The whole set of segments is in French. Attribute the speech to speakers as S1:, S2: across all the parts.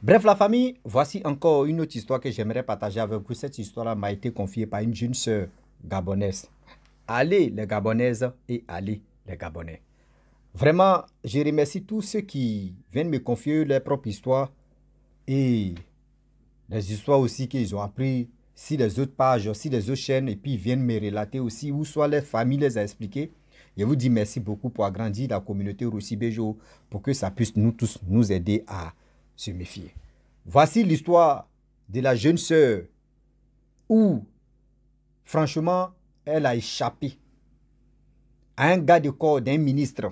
S1: Bref, la famille, voici encore une autre histoire que j'aimerais partager avec vous. Cette histoire là m'a été confiée par une jeune sœur gabonaise. Allez les Gabonaises et allez les Gabonais. Vraiment, je remercie tous ceux qui viennent me confier leur propres histoire et les histoires aussi qu'ils ont appris si les autres pages, si les autres chaînes, et puis viennent me relater aussi, ou soit les familles les a expliquées. Je vous dis merci beaucoup pour agrandir la communauté roussi Bejo, pour que ça puisse nous tous nous aider à se méfier. Voici l'histoire de la jeune sœur où, franchement, elle a échappé à un gars de corps d'un ministre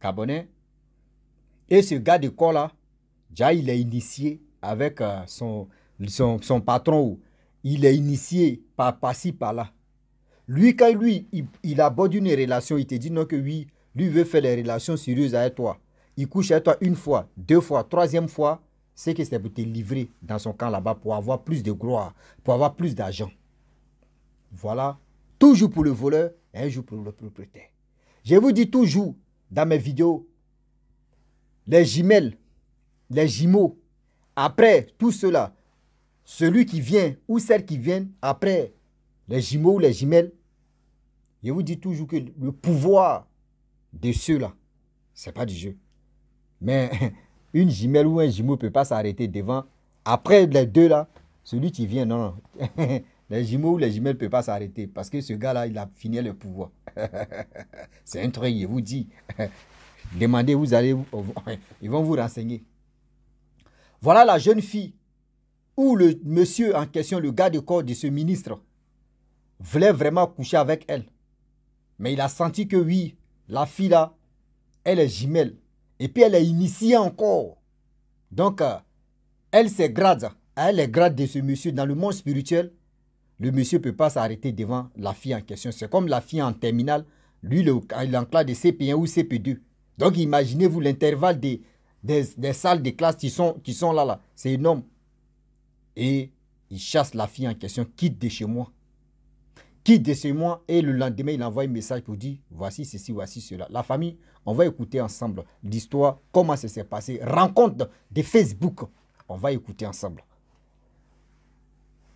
S1: gabonais. Et ce gars de corps-là, déjà, il est initié avec euh, son, son, patron. Il est initié par par-ci, par-là. Lui, quand lui, il, aborde une relation, il te dit non que oui, lui veut faire des relations sérieuses avec toi il couche avec toi une fois, deux fois, troisième fois, c'est que c'est pour te livrer dans son camp là-bas pour avoir plus de gloire, pour avoir plus d'argent. Voilà, toujours pour le voleur un jour pour le propriétaire. Je vous dis toujours dans mes vidéos, les jumelles, les jumeaux, après tout cela, celui qui vient ou celle qui vient après les jumeaux ou les jumelles, je vous dis toujours que le pouvoir de ceux-là, c'est pas du jeu. Mais une jumelle ou un jumeau ne peut pas s'arrêter devant. Après les deux là, celui qui vient, non, non. Les jumeaux ou les jumelles ne peuvent pas s'arrêter parce que ce gars-là, il a fini le pouvoir. C'est un truc, il vous dit. Demandez, vous allez, ils vont vous renseigner. Voilà la jeune fille où le monsieur en question, le gars de corps de ce ministre, voulait vraiment coucher avec elle. Mais il a senti que oui, la fille là, elle est jumelle. Et puis elle est initiée encore. Donc, euh, elle s'est grade. elle hein, est grade de ce monsieur dans le monde spirituel. Le monsieur ne peut pas s'arrêter devant la fille en question. C'est comme la fille en terminale. Lui, il est en classe de CP1 ou CP2. Donc, imaginez-vous l'intervalle des, des, salles de classe qui sont, qui sont là, là. C'est énorme. Et il chasse la fille en question, quitte de chez moi. Quitte de chez moi. Et le lendemain, il envoie un message pour dire, voici ceci, voici cela. La famille on va écouter ensemble l'histoire, comment ça s'est passé, rencontre de Facebook. On va écouter ensemble.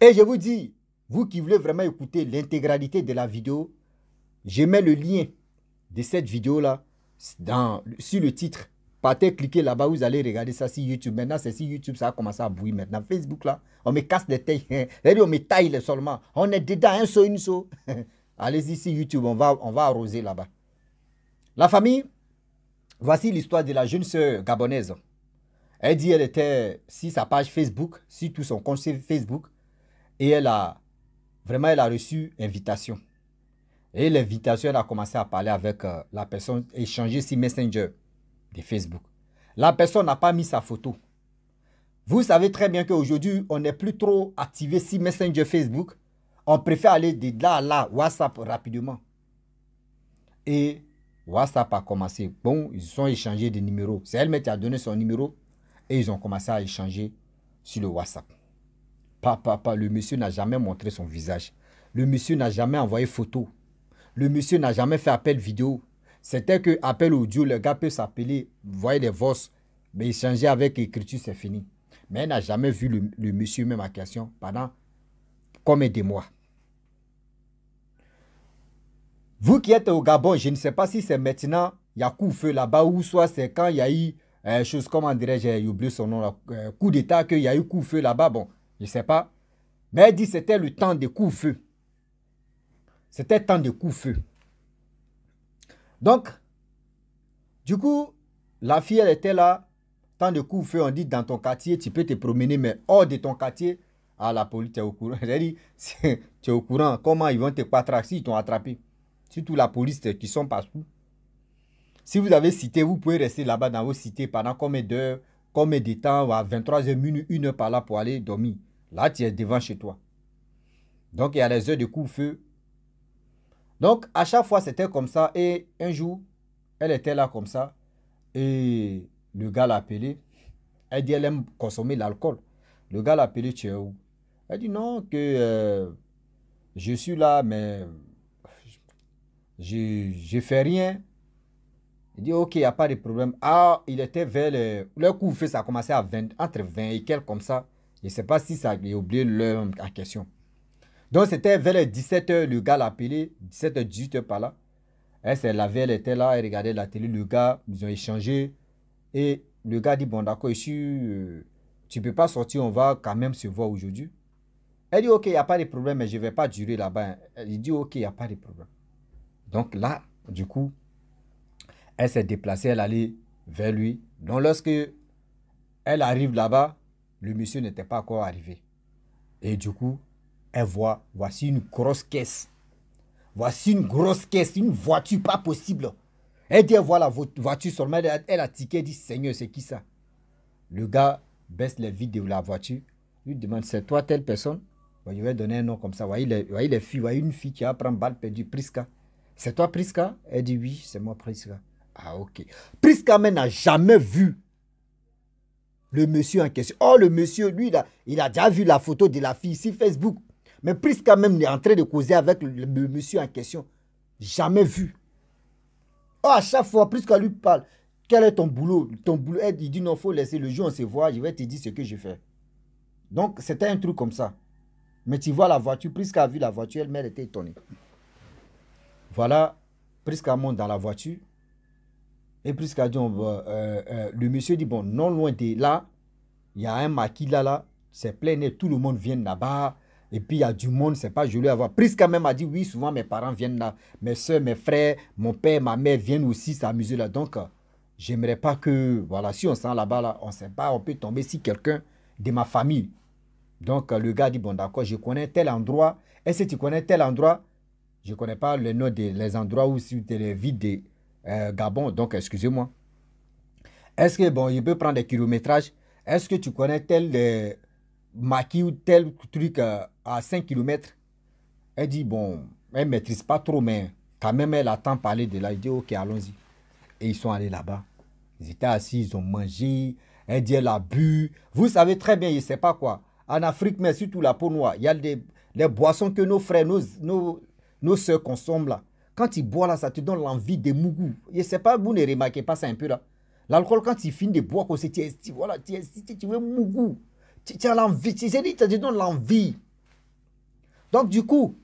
S1: Et je vous dis, vous qui voulez vraiment écouter l'intégralité de la vidéo, je mets le lien de cette vidéo-là sur le titre. Partez cliquer là-bas, vous allez regarder ça sur YouTube. Maintenant, c'est sur YouTube, ça a commencé à bouillir. Maintenant, Facebook, là, on me casse les tailles. on me taille seulement. On est dedans, un saut, une saut. Allez-y sur YouTube, on va, on va arroser là-bas. La famille, Voici l'histoire de la jeune sœur gabonaise. Elle dit elle était sur sa page Facebook, sur tout son compte Facebook, et elle a vraiment elle a reçu invitation. Et l'invitation, elle a commencé à parler avec euh, la personne, échanger sur Messenger de Facebook. La personne n'a pas mis sa photo. Vous savez très bien qu'aujourd'hui, on n'est plus trop activé sur Messenger Facebook. On préfère aller de là à là, WhatsApp rapidement. Et WhatsApp a commencé. Bon, ils ont échangé des numéros. C'est elle qui a donné son numéro et ils ont commencé à échanger sur le WhatsApp. Papa, papa, le monsieur n'a jamais montré son visage. Le monsieur n'a jamais envoyé photo. Le monsieur n'a jamais fait appel vidéo. C'était que appel audio, le gars peut s'appeler, voyez des voix. mais échanger avec écriture, c'est fini. Mais elle n'a jamais vu le, monsieur même à question pendant combien de mois. Vous qui êtes au Gabon, je ne sais pas si c'est maintenant, il y a coup de feu là-bas, ou soit c'est quand il y a eu, euh, chose, comment dirais j'ai oublié son nom, euh, coup d'État, qu'il y a eu coup de feu là-bas, bon, je ne sais pas. Mais elle dit c'était le temps de coup feu. C'était le temps de coup feu. Donc, du coup, la fille, elle était là, temps de coup feu, on dit dans ton quartier, tu peux te promener, mais hors de ton quartier, ah, la police, tu es au courant. J'ai dit, tu es au courant, comment ils vont te patraxer, ils t'ont attrapé surtout la police qui sont partout. Si vous avez cité, vous pouvez rester là-bas dans vos cités pendant combien d'heures, combien de temps, à 23h, 1h, par là pour aller dormir. Là, tu es devant chez toi. Donc, il y a les heures de coup-feu. Donc, à chaque fois, c'était comme ça. Et un jour, elle était là comme ça. Et le gars l'a appelé. Elle dit, elle aime consommer l'alcool. Le gars l'a appelé, tu es où Elle dit, non, que euh, je suis là, mais je ne fais rien. Il dit, OK, il n'y a pas de problème. Ah, il était vers le... Le coup fait, ça a commencé à 20, entre 20 et quelques comme ça. Je ne sais pas si ça a oublié l'heure en question. Donc, c'était vers les 17h, le gars l'a appelé, 17h, 18h par là. Elle s'est lavée, elle était là, elle regardait la télé, le gars, ils ont échangé. Et le gars dit, bon, d'accord, je euh, tu ne peux pas sortir, on va quand même se voir aujourd'hui. Elle dit, ok, il n'y a pas de problème, mais je ne vais pas durer là-bas. Il dit, ok, il n'y a pas de problème. Donc là, du coup, elle s'est déplacée, elle allait vers lui. Donc lorsque elle arrive là-bas, le monsieur n'était pas encore arrivé. Et du coup, elle voit, voici une grosse caisse. Voici une grosse caisse, une voiture pas possible. Elle dit, voilà, votre voiture sur elle a, elle a tiqué, elle dit, Seigneur, c'est qui ça Le gars baisse les vides de la voiture, lui demande, c'est toi telle personne Je vais donner un nom comme ça. Vous les, voyez les filles, une fille qui prendre balle perdue, Prisca. C'est toi Prisca Elle dit oui, c'est moi Prisca. Ah ok. Prisca n'a jamais vu le monsieur en question. Oh, le monsieur, lui, il a déjà vu la photo de la fille sur Facebook. Mais Prisca même est en train de causer avec le, monsieur en question. Jamais vu. Oh, à chaque fois, Prisca lui parle. Quel est ton boulot Ton boulot, elle, il dit non, faut laisser le jour, on se voit, je vais te dire ce que je fais. Donc, c'était un truc comme ça. Mais tu vois la voiture, Prisca a vu la voiture, elle-même était étonnée. Voilà monte dans la voiture. Et Prisca dit, euh, euh, le monsieur dit, bon, non loin de là, il y a un maquis là, c'est plein et tout le monde vient là-bas. Et puis il y a du monde, c'est pas joli à voir. Prisca même a dit, oui, souvent mes parents viennent là, mes soeurs, mes frères, mon père, ma mère viennent aussi s'amuser là. Donc, j'aimerais pas que, voilà, si on sent là-bas, là, on sait pas, on peut tomber si quelqu'un de ma famille. Donc, le gars dit, bon, d'accord, je connais tel endroit. Est-ce que tu connais tel endroit je ne connais pas le nom des les endroits où c'était les villes de euh, Gabon, donc excusez-moi. Est-ce que, bon, il peut prendre des kilométrages Est-ce que tu connais tel euh, maquis ou tel truc euh, à 5 km Elle dit, bon, elle ne maîtrise pas trop, mais quand même, elle attend parler de là. Elle dit, ok, allons-y. Et ils sont allés là-bas. Ils étaient assis, ils ont mangé. Elle dit, elle a bu. Vous savez très bien, je ne sais pas quoi. En Afrique, mais surtout la peau noire, il y a des, les boissons que nos frères, nous nos nos soeurs consomment là. Quand ils boivent là, ça te donne l'envie de mougou. Je sais pas, vous ne remarquez pas ça un peu là. L'alcool, quand il finit de boire, tu, tu, voilà, tu, tu veux mougou. Tu, as l'envie, tu sais, ça te donne l'envie. Donc, du coup,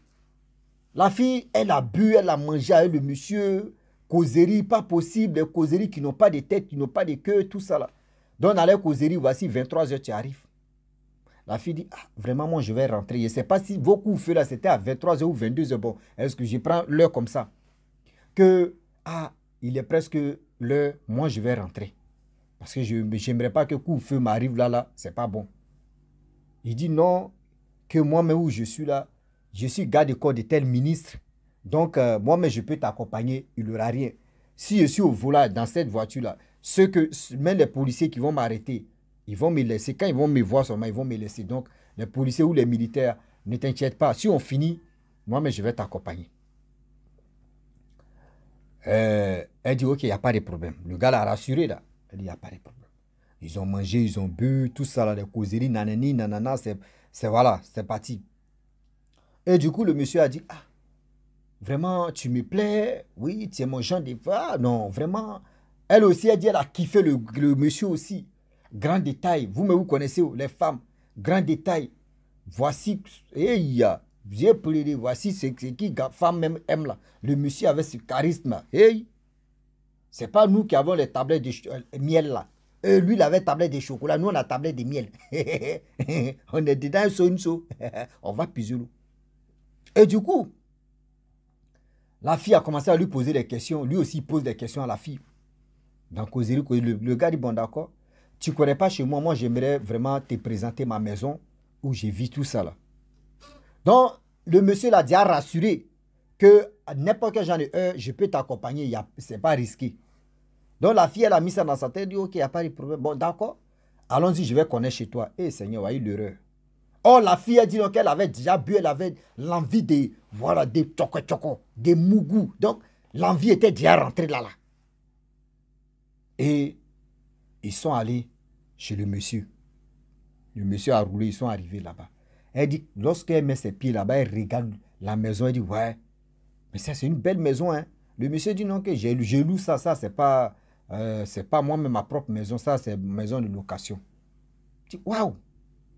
S1: la fille, elle a bu, elle a mangé avec le monsieur. Causerie, pas possible. causerie qui n'ont pas de tête, qui n'ont pas de queue, tout ça là. Donc, allez, causerie, voici 23h, tu arrives. La fille dit, ah, vraiment, moi, je vais rentrer. Je ne sais pas si vos coups de feu, là, c'était à 23h ou 22h. Bon, est-ce que je prends l'heure comme ça Que, ah, il est presque l'heure, moi, je vais rentrer. Parce que je n'aimerais pas que coup de feu m'arrive là, là, c'est pas bon. Il dit, non, que moi-même où je suis là, je suis garde du corps de tel ministre. Donc, euh, moi mais je peux t'accompagner, il n'y aura rien. Si je suis au volant dans cette voiture-là, ce que, même les policiers qui vont m'arrêter, ils vont me laisser. Quand ils vont me voir seulement, ils vont me laisser. Donc, les policiers ou les militaires, ne t'inquiète pas. Si on finit, moi, mais je vais t'accompagner. Euh, elle dit, OK, il n'y a pas de problème. Le gars l'a rassuré, là. Elle dit, il n'y a pas de problème. Ils ont mangé, ils ont bu, tout ça, là, les causeries, nanani, nanana, c'est voilà, c'est parti. Et du coup, le monsieur a dit, ah, vraiment, tu me plais, oui, tu es mon genre de... Ah, non, vraiment. Elle aussi, elle dit, elle a kiffé le monsieur aussi. Grand détail, vous mais vous connaissez les femmes. Grand détail. Voici, hey, j'ai voici ce, qui, qui femme même aime là. Le monsieur avait ce charisme. Ce Hey, c'est pas nous qui avons les tablettes de euh, miel là. Euh, lui, il avait tablette de chocolat. Nous, on a tablette de miel. on est dedans, on va puiser Et du coup, la fille a commencé à lui poser des questions. Lui aussi, pose des questions à la fille. Donc, le gars dit, bon, d'accord tu connais pas chez moi, moi j'aimerais vraiment te présenter ma maison où j'ai vu tout ça là. Donc, le monsieur l'a déjà rassuré que n'importe quel genre de heure, je peux t'accompagner, n'est pas risqué. Donc la fille, elle a mis ça dans sa tête, dit ok, il n'y a pas de problème. Bon, d'accord, allons-y, je vais connaître chez toi. Eh Seigneur, Seigneur, a eu l'erreur. Oh, la fille, a dit qu'elle avait déjà bu, elle avait l'envie de, voilà, des tchoko des mougous. Donc, l'envie était déjà rentrée là, là. Et ils sont allés chez le monsieur. Le monsieur a roulé, ils sont arrivés là-bas. Elle dit, lorsqu'elle met ses pieds là-bas, elle regarde la maison, elle dit, ouais, mais ça c'est une belle maison. Hein. Le monsieur dit, non, que je, loue ça, ça c'est pas, euh, c'est pas moi mais ma propre maison, ça c'est maison de location. Je dit, « waouh.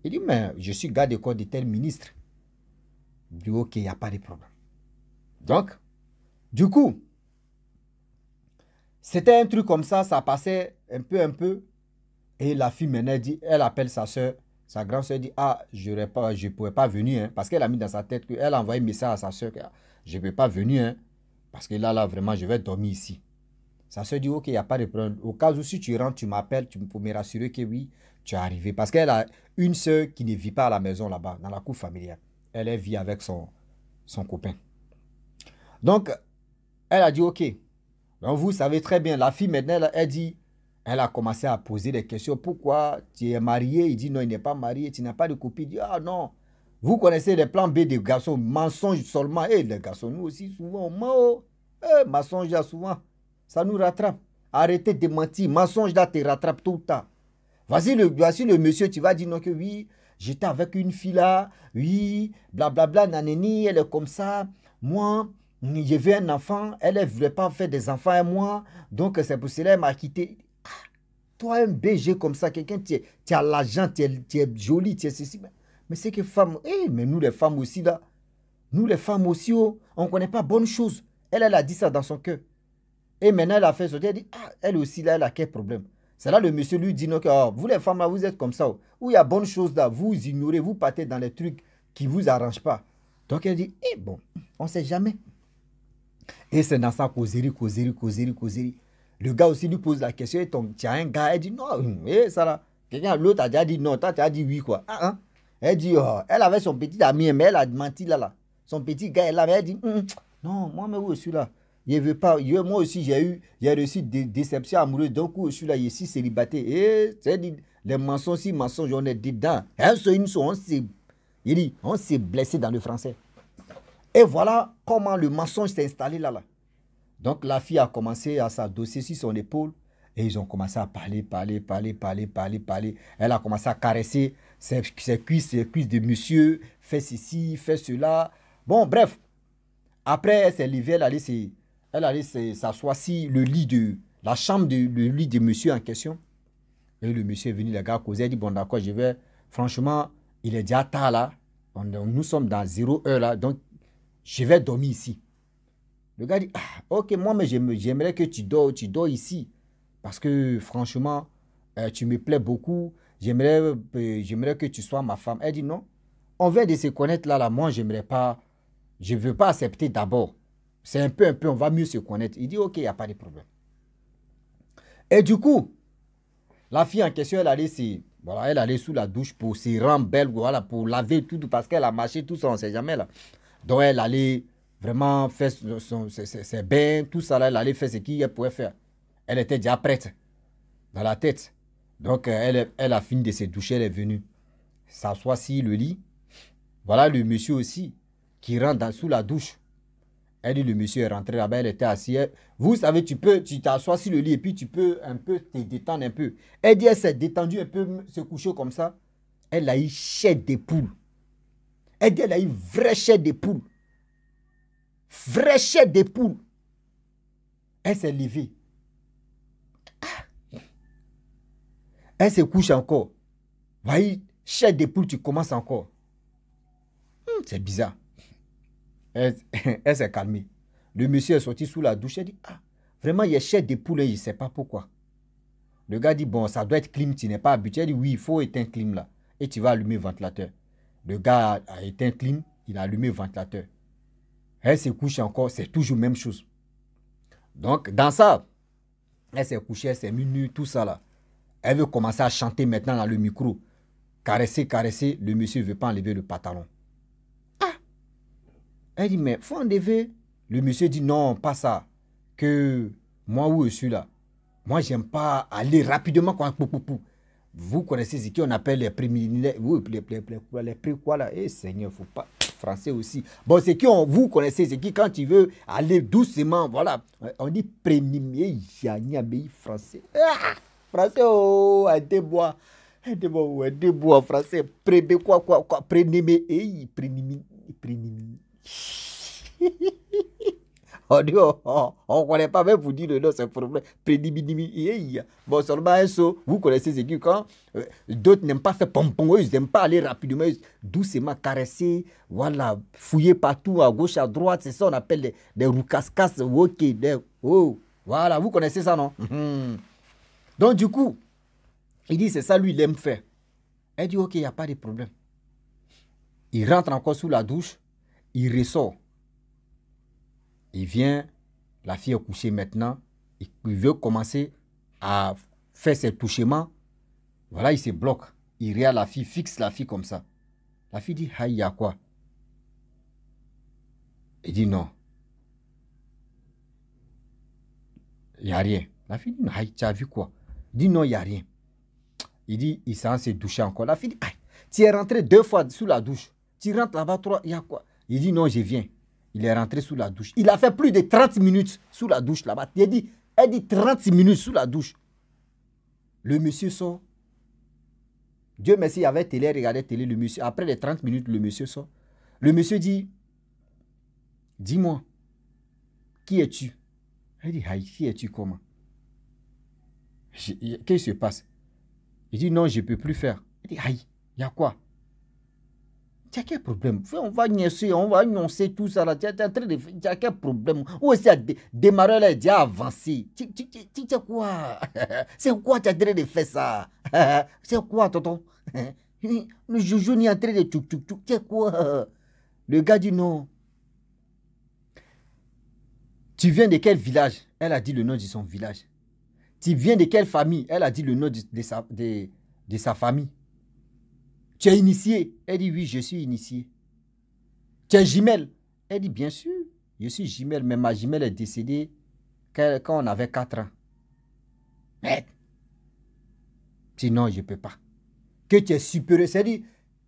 S1: Il dit, mais je suis garde corps de tel ministre. Il dit, « ok, il n'y a pas de problème. Donc, du coup, c'était un truc comme ça, ça passait un peu, un peu. Et la fille mène dit, elle appelle sa soeur, sa grande soeur dit, ah, je ne pourrais pas venir, hein. parce qu'elle a mis dans sa tête qu'elle a envoyé un message à sa soeur, ah, je ne peux pas venir, hein. parce que là, là, vraiment, je vais dormir ici. Sa soeur dit, ok, il n'y a pas de problème. Au cas où si tu rentres, tu m'appelles, tu pour me rassurer que oui, tu es arrivé. Parce qu'elle a une soeur qui ne vit pas à la maison là-bas, dans la cour familiale. Elle vit avec son, son copain. Donc, elle a dit, ok, donc vous savez très bien, la fille maintenant, elle, dit, elle a commencé à poser des questions. Pourquoi tu es marié Il dit non, il n'est pas marié, tu n'as pas de copine. Il dit ah non. Vous connaissez les plans B des garçons, Mensonge seulement. Et eh, les garçons, nous aussi, souvent, on ment. Oh. Eh, mensonge, souvent, ça nous rattrape. Arrêtez de mentir. Mensonge, là, te rattrape tout le temps. Voici le, voici le monsieur, tu vas dire non que oui, j'étais avec une fille là, oui, blablabla, bla, bla, elle est comme ça. Moi, y avait un enfant, elle ne voulait pas faire des enfants à moi, donc c'est pour cela qu'elle m'a quitté. Ah, toi, un BG comme ça, quelqu'un, tu, tu as l'argent, tu, es, joli, tu es ceci. Mais c'est que femme, eh, mais nous les femmes aussi, là, nous les femmes aussi, oh, on ne connaît pas bonnes choses. Elle, elle a dit ça dans son cœur. Et maintenant, elle a fait sortir, elle dit, ah, elle aussi, là, elle a quel problème. C'est là le monsieur lui dit, non, ah, vous les femmes, là, vous êtes comme ça. Oh. Où il y a bonne chose, là, vous ignorez, vous partez dans les trucs qui ne vous arrangent pas. Donc elle dit, eh bon, on ne sait jamais. Et c'est dans sa causerie, causerie, causerie, causerie. Le gars aussi lui pose la question, et ton, tu as un gars, elle dit non, hum, hé ça quelqu'un, l'autre a déjà dit non, toi tu as dit oui quoi. Ah, hein. Elle dit, oh, elle avait son petit ami, mais elle a menti là, là. Son petit gars, elle avait dit, hum, hum. non, moi mais où je suis là. Je veux pas, moi aussi j'ai eu, j'ai reçu des déceptions amoureuses, donc où je suis là, je suis célibataire. Et c'est les mensonges, si mensonges, on est dedans. il dit, on s'est blessé dans le français. Et voilà comment le mensonge s'est installé là, là. Donc la fille a commencé à s'adosser sur son épaule et ils ont commencé à parler, parler, parler, parler, parler, parler. Elle a commencé à caresser ses, cuisses, ses cuisses de monsieur, fais ceci, fais cela. Bon, bref. Après, elle s'est levée, elle allait, elle allait s'asseoir sur le lit de la chambre, de, lit de monsieur en question. Et le monsieur est venu, le gars causer il dit, bon d'accord, je vais. Franchement, il est déjà tard là. nous sommes dans 0 heure là, donc je vais dormir ici. Le gars dit, ah, ok, moi, mais j'aimerais que tu dors, tu dors ici. Parce que franchement, euh, tu me plais beaucoup. Euh, j'aimerais que tu sois ma femme. Elle dit, non, on vient de se connaître là, là. Moi, j'aimerais pas, je ne veux pas accepter d'abord. C'est un peu, un peu, on va mieux se connaître. Il dit, ok, il n'y a pas de problème. Et du coup, la fille en question, elle allait, voilà, elle allait sous la douche pour se rendre belle, voilà, pour laver tout, parce qu'elle a marché tout ça, on ne sait jamais là. Donc elle allait vraiment faire son, ses, bains, tout ça, elle allait faire ce qu'elle pouvait faire. Elle était déjà prête dans la tête. Donc euh, elle, elle a fini de se doucher, elle est venue s'asseoir sur le lit. Voilà le monsieur aussi qui rentre sous la douche. Elle dit, le monsieur est rentré là-bas, elle était assise. Vous savez, tu peux, tu t'assois sur le lit et puis tu peux un peu te détendre un peu. Elle dit, elle s'est détendue un peu, se coucher comme ça. Elle a eu des des poules elle a eu vraie chair de poule. Vraie chair de poule. Elle s'est levée. Ah. Elle se couche encore. Voyez, chair de poule, tu commences encore. Hmm, c'est bizarre. Elle, s'est calmée. Le monsieur est sorti sous la douche. Elle dit Ah, vraiment, il y a chair de poule et je ne sais pas pourquoi. Le gars dit Bon, ça doit être clim, tu n'es pas habitué. Elle dit Oui, il faut éteindre clim là. Et tu vas allumer le ventilateur. Le gars a, été éteint il a allumé le ventilateur. Elle s'est couchée encore, c'est toujours la même chose. Donc, dans ça, elle s'est couchée, elle s'est nue, tout ça là. Elle veut commencer à chanter maintenant dans le micro. Caresser, caresser, le monsieur ne veut pas enlever le pantalon. Ah Elle dit, mais faut enlever. Le monsieur dit, non, pas ça. Que moi, où je suis là, moi, j'aime pas aller rapidement quand vous connaissez ce qu'on appelle les prix Oui, les, les, les, les, quoi là Eh Seigneur, faut pas. Français aussi. Bon, c'est qui on, vous connaissez, c'est qui quand tu veux aller doucement, voilà, on dit premier français. Ah, français, oh, aidez-moi. Aidez-moi, aidez-moi, français. Prébé, quoi, quoi, quoi. Prénimé, eh, on oh, oh, on ne connaît pas, même vous dire le nom, un problème. Eh, eh. Bon, seulement un saut, vous connaissez ce qui, quand euh, d'autres n'aiment pas faire pompon, ils n'aiment pas aller rapidement, ils, doucement caresser, voilà, fouiller partout, à gauche, à droite, c'est ça, on appelle des, des oh, voilà, vous connaissez ça, non Donc, du coup, il dit, c'est ça, lui, il aime faire. Elle dit, ok, il n'y a pas de problème. Il rentre encore sous la douche, il ressort il vient, la fille est couchée maintenant, il, veut commencer à faire ses touchements. Voilà, il se bloque. Il regarde la fille, fixe la fille comme ça. La fille dit, ah, il y a quoi Il dit non. Il n'y a rien. La fille dit, aïe, tu as vu quoi Il dit non, il n'y a rien. Il dit, il s'en se doucher encore. La fille dit, ah, tu es rentré deux fois sous la douche. Tu rentres là-bas trois, il y a quoi Il dit non, je viens. Il est rentré sous la douche. Il a fait plus de 30 minutes sous la douche là-bas. Il dit, elle dit 30 minutes sous la douche. Le monsieur sort. Dieu merci, il avait télé, regardait télé, le monsieur. Après les 30 minutes, le monsieur sort. Le monsieur dit, dis-moi, qui es-tu Elle dit, aïe, qui es-tu comment Qu'est-ce qui se passe Il dit, non, je ne peux plus faire. Il dit, aïe, il y a quoi tu a quel problème On va nier, on va annoncer tout ça Tu es en train de faire. a quel problème Où est-ce que démarrer là ah, Tu avancé. Tu sais quoi C'est quoi tu es en train de faire ça C'est quoi, tonton Le joujou n'est en train de tchouk tchouk quoi Le gars dit non. Tu viens de quel village Elle a dit le nom de son village. Tu viens de quelle famille Elle a dit le nom de, sa, de, de sa famille. Tu es initié Elle dit Oui, je suis initié. Tu es jumelle Elle dit Bien sûr, je suis jumelle, mais ma jumelle est décédée quand on avait 4 ans. Mais non, je ne peux pas. Que tu es supérieur, cest à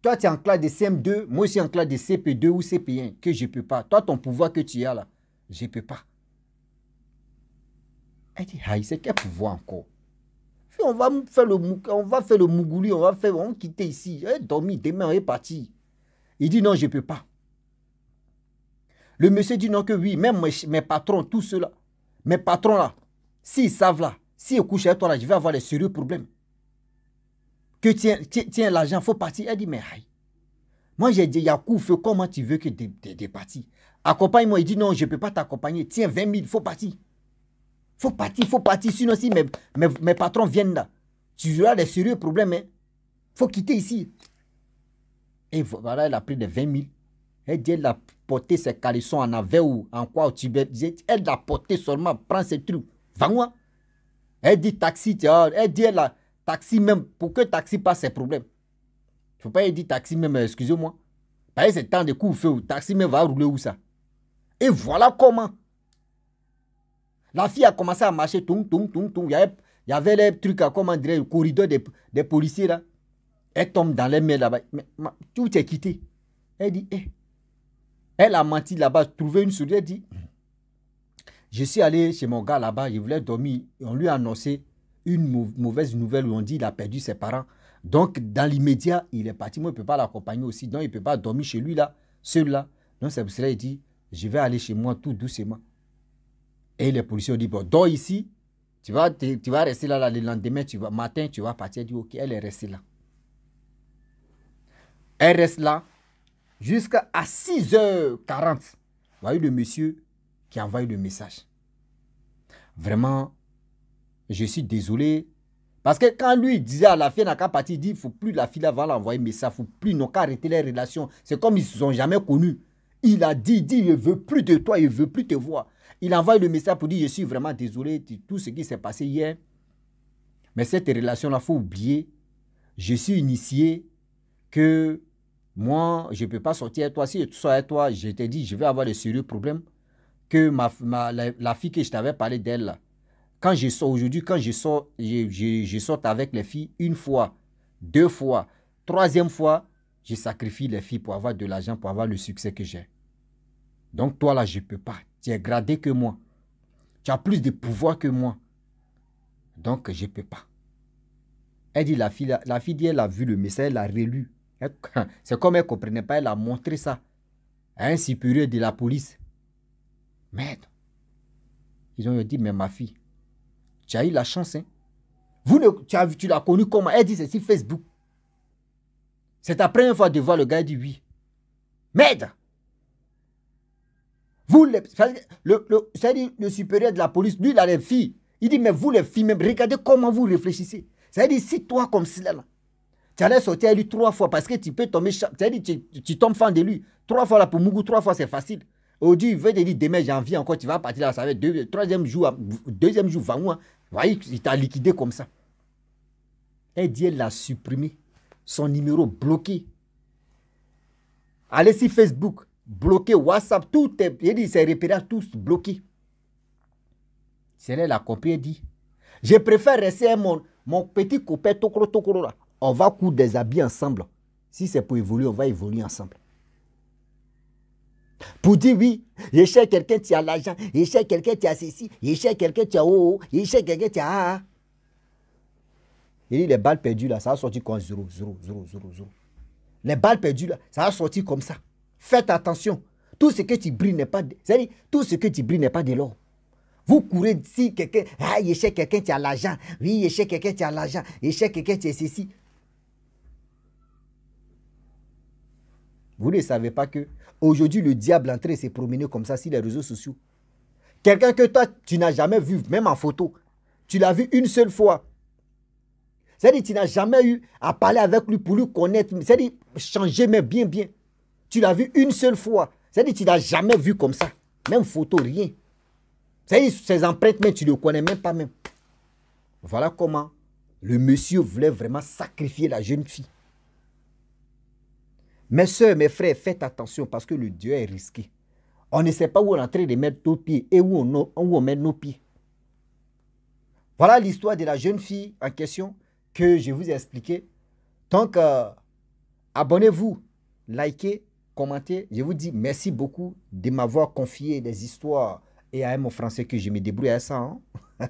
S1: toi, tu es en classe de CM2, moi aussi en classe de CP2 ou CP1, que je ne peux pas. Toi, ton pouvoir que tu as là, je ne peux pas. Elle dit, ah, c'est quel pouvoir encore on va faire le, on va faire le mougouli, on va faire, on va quitter ici. dormi, demain, on est parti. Il dit non, je ne peux pas. Le monsieur dit non que oui, même mes, patrons, tous ceux-là, mes patrons là, s'ils savent là, s'ils couchent avec toi là, je vais avoir des sérieux problèmes. Que tiens, tiens, tiens l'argent, faut partir. Elle dit mais Moi j'ai dit fais comment tu veux que des parti Accompagne-moi. Il dit non, je ne peux pas t'accompagner. Tiens 20 000, faut partir. Faut partir, faut partir. Sinon, si mes, mes, patrons viennent là, tu auras des sérieux problèmes. il hein. Faut quitter ici. Et voilà, elle a pris des 20 000. Elle dit, elle a porté ses caressons en avait ou en quoi au Tibet. Elle l'a porté seulement, prends ses trucs, va-moi. Elle dit taxi, elle dit, taxi même, pour que taxi passe ses problèmes. Faut pas dire taxi même, excusez-moi. Parce que c'est temps de coup, taxi même va rouler où ça. Et voilà comment la fille a commencé à marcher, Il y avait, les trucs, comment dire, le corridor des, policiers là. Elle tombe dans les mains là-bas. tout est quitté. Elle dit, eh. elle a menti là-bas, trouvé une souris. Elle dit, je suis allé chez mon gars là-bas, je voulais dormir. on lui a annoncé une mauvaise nouvelle où on dit qu'il a perdu ses parents. Donc, dans l'immédiat, il est parti. Moi, il ne peut pas l'accompagner aussi. Donc, il ne peut pas dormir chez lui là, seul là. Donc, c'est pour cela dit, je vais aller chez moi tout doucement. Et les policiers ont dit, bon, dors ici, tu vas, tu, vas rester là, le lendemain, tu vas, matin, tu vas partir. Dit, ok, elle est restée là. Elle reste là jusqu'à 6h40. Voyez le monsieur qui a envoyé le message. Vraiment, je suis désolé. Parce que quand lui disait à la fille n'a qu'à partir, il dit il faut plus la fille avant va l'envoyer message, il faut plus, arrêter les relations. C'est comme ils ne se sont jamais connus. Il a dit, il dit, je veux plus de toi, je veux plus te voir. Il envoie le message pour dire Je suis vraiment désolé de tout ce qui s'est passé hier. Mais cette relation-là, il faut oublier. Je suis initié que moi, je ne peux pas sortir avec toi. Si je sors à toi, je t'ai dit Je vais avoir de sérieux problèmes. Que ma, la, fille que je t'avais parlé d'elle, quand je sors aujourd'hui, quand je sors, je, je sors avec les filles une fois, deux fois, troisième fois, je sacrifie les filles pour avoir de l'argent, pour avoir le succès que j'ai. Donc toi là, je ne peux pas. Tu es gradé que moi. Tu as plus de pouvoir que moi. Donc, je ne peux pas. Elle dit, la fille, la fille dit, elle a vu le message, elle l'a relu. C'est comme elle ne comprenait pas, elle a montré ça à un supérieur de la police. Merde. Ils ont dit, mais ma fille, tu as eu la chance. Hein? Vous ne, tu, tu l'as connu comment Elle dit, c'est sur Facebook. C'est ta première fois de voir le gars, elle dit oui. Merde vous, le, cest le supérieur de la police, lui, il a les filles. Il dit, mais vous, les filles, même, regardez comment vous réfléchissez. C'est-à-dire, si toi, comme cela, tu allais sortir à lui trois fois parce que tu peux tomber, cest à tu, tombes fan de lui. Trois fois là pour Mougou, trois fois c'est facile. Aujourd'hui, il veut te dire, demain, janvier encore, tu vas partir là, ça va être troisième jour, deuxième jour, va Vous Voyez, il t'a liquidé comme ça. Elle dit, elle l'a supprimé. Son numéro bloqué. Allez sur Facebook bloqué, WhatsApp, tout est, il dit, c'est repérages tous bloqués. C'est là la compagnie dit. Je préfère rester mon, mon petit copain Tokoro Tokoro là. On va coudre des habits ensemble. Si c'est pour évoluer, on va évoluer ensemble. Pour dire oui, je cherche quelqu'un qui a l'argent, je cherche quelqu'un qui a ceci, je cherche quelqu'un qui a oh, oh, je cherche quelqu'un qui a ah, ah. Il dit les balles perdues là, ça a sorti comme zéro, zéro, zéro, zéro, zéro. Les balles perdues là, ça a sorti comme ça. Faites attention. Tout ce que tu brilles n'est pas de, tout ce que tu n'est pas de l'or. Vous courez si quelqu'un, ah, il quelqu'un, qui a l'argent. Oui, il quelqu'un, qui a l'argent. Il chez quelqu'un, qui est ceci. Vous ne savez pas que aujourd'hui le diable en train de se promener comme ça sur les réseaux sociaux. Quelqu'un que toi, tu n'as jamais vu, même en photo. Tu l'as vu une seule fois. C'est-à-dire, tu n'as jamais eu à parler avec lui pour lui connaître. C'est-à-dire, changer, mais bien, bien. Tu l'as vu une seule fois. C'est-à-dire tu l'as jamais vu comme ça. Même photo, rien. C'est-à-dire empreintes, mais tu ne le connais même pas même. Voilà comment le monsieur voulait vraiment sacrifier la jeune fille. Mes soeurs, mes frères, faites attention parce que le Dieu est risqué. On ne sait pas où on est en train de mettre nos pieds et où on, où on met nos pieds. Voilà l'histoire de la jeune fille en question que je vous ai expliquée. Donc, euh, abonnez-vous, likez, commenté. Je vous dis merci beaucoup de m'avoir confié des histoires et à un mot français que je me débrouille à ça. Hein.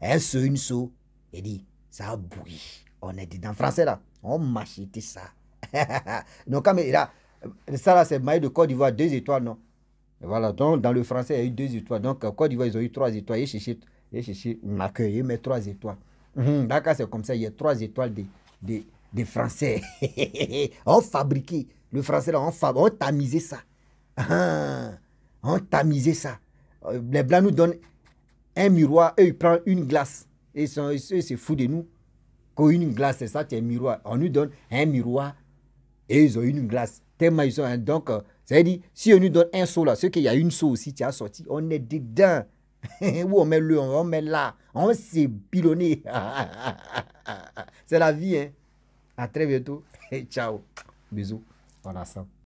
S1: un seau, une seau. Et dit, ça bouille. On est dit dans le français là. On m'achetait ça. donc, quand là, ça là, c'est maillot de Côte d'Ivoire, deux étoiles, non. voilà, donc dans le français, il y a eu deux étoiles. Donc, en Côte d'Ivoire, ils ont eu trois étoiles. Ils et chichi, trois étoiles. Mhm, d'accord, c'est comme ça, il y a trois étoiles des, des Français. on fabriquait le français, là, on, tamisait ça. Ah, on tamisait ça. Euh, les Blancs nous donnent un miroir, eux, ils prennent une glace. Et ils, sont, se de nous. Quand une glace, c'est ça, c'est un miroir. On nous donne un miroir et ils ont une glace. Tellement ils ont Donc, euh, c'est-à-dire, si on nous donne un seau là, ce qu'il y a une seau aussi, tu as sorti, on est dedans. Où on met le, on met là. On s'est pilonné. c'est la vie, hein. À très bientôt. Ciao. Bisous. what